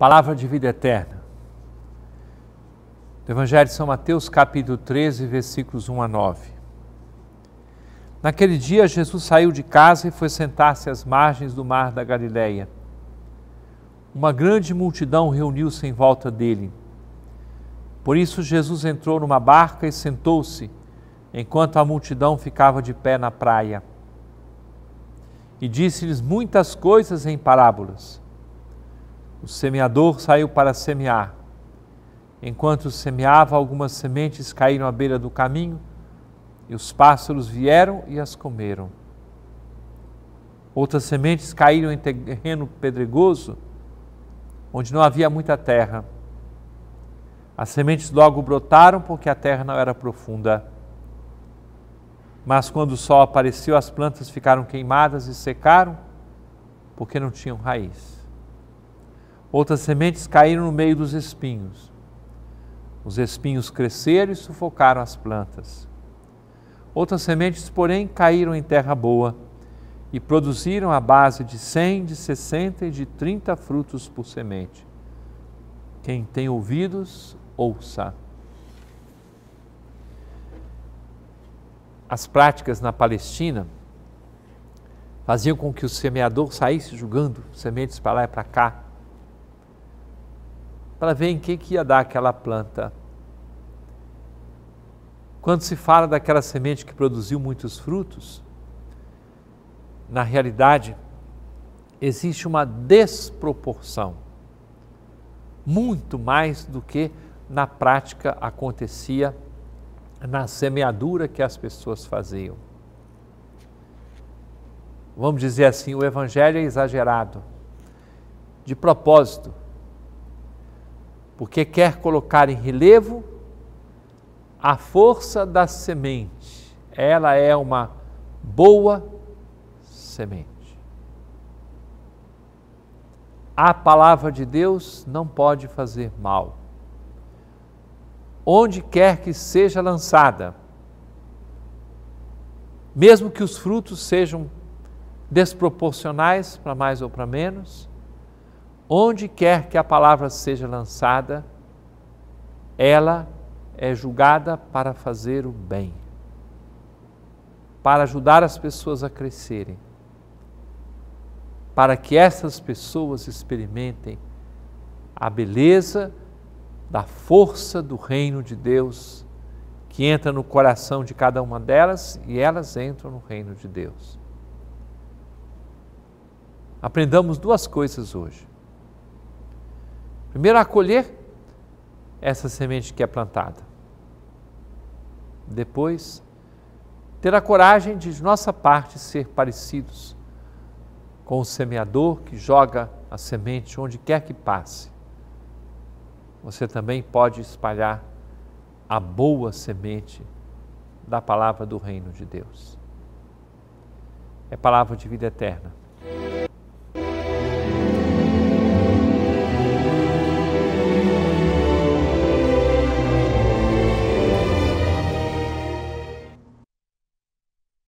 Palavra de vida eterna. Do Evangelho de São Mateus, capítulo 13, versículos 1 a 9. Naquele dia, Jesus saiu de casa e foi sentar-se às margens do mar da Galileia. Uma grande multidão reuniu-se em volta dele. Por isso, Jesus entrou numa barca e sentou-se, enquanto a multidão ficava de pé na praia. E disse-lhes muitas coisas em parábolas o semeador saiu para semear. Enquanto semeava, algumas sementes caíram à beira do caminho e os pássaros vieram e as comeram. Outras sementes caíram em terreno pedregoso, onde não havia muita terra. As sementes logo brotaram porque a terra não era profunda. Mas quando o sol apareceu, as plantas ficaram queimadas e secaram porque não tinham raiz. Outras sementes caíram no meio dos espinhos. Os espinhos cresceram e sufocaram as plantas. Outras sementes, porém, caíram em terra boa e produziram a base de cem, de sessenta e de trinta frutos por semente. Quem tem ouvidos, ouça. As práticas na Palestina faziam com que o semeador saísse jogando sementes para lá e para cá para ver em que, que ia dar aquela planta. Quando se fala daquela semente que produziu muitos frutos, na realidade, existe uma desproporção, muito mais do que na prática acontecia na semeadura que as pessoas faziam. Vamos dizer assim, o evangelho é exagerado. De propósito, porque quer colocar em relevo a força da semente. Ela é uma boa semente. A palavra de Deus não pode fazer mal. Onde quer que seja lançada, mesmo que os frutos sejam desproporcionais para mais ou para menos, onde quer que a palavra seja lançada, ela é julgada para fazer o bem, para ajudar as pessoas a crescerem, para que essas pessoas experimentem a beleza da força do reino de Deus que entra no coração de cada uma delas e elas entram no reino de Deus. Aprendamos duas coisas hoje. Primeiro, acolher essa semente que é plantada. Depois, ter a coragem de, de nossa parte, ser parecidos com o semeador que joga a semente onde quer que passe. Você também pode espalhar a boa semente da palavra do reino de Deus. É palavra de vida eterna.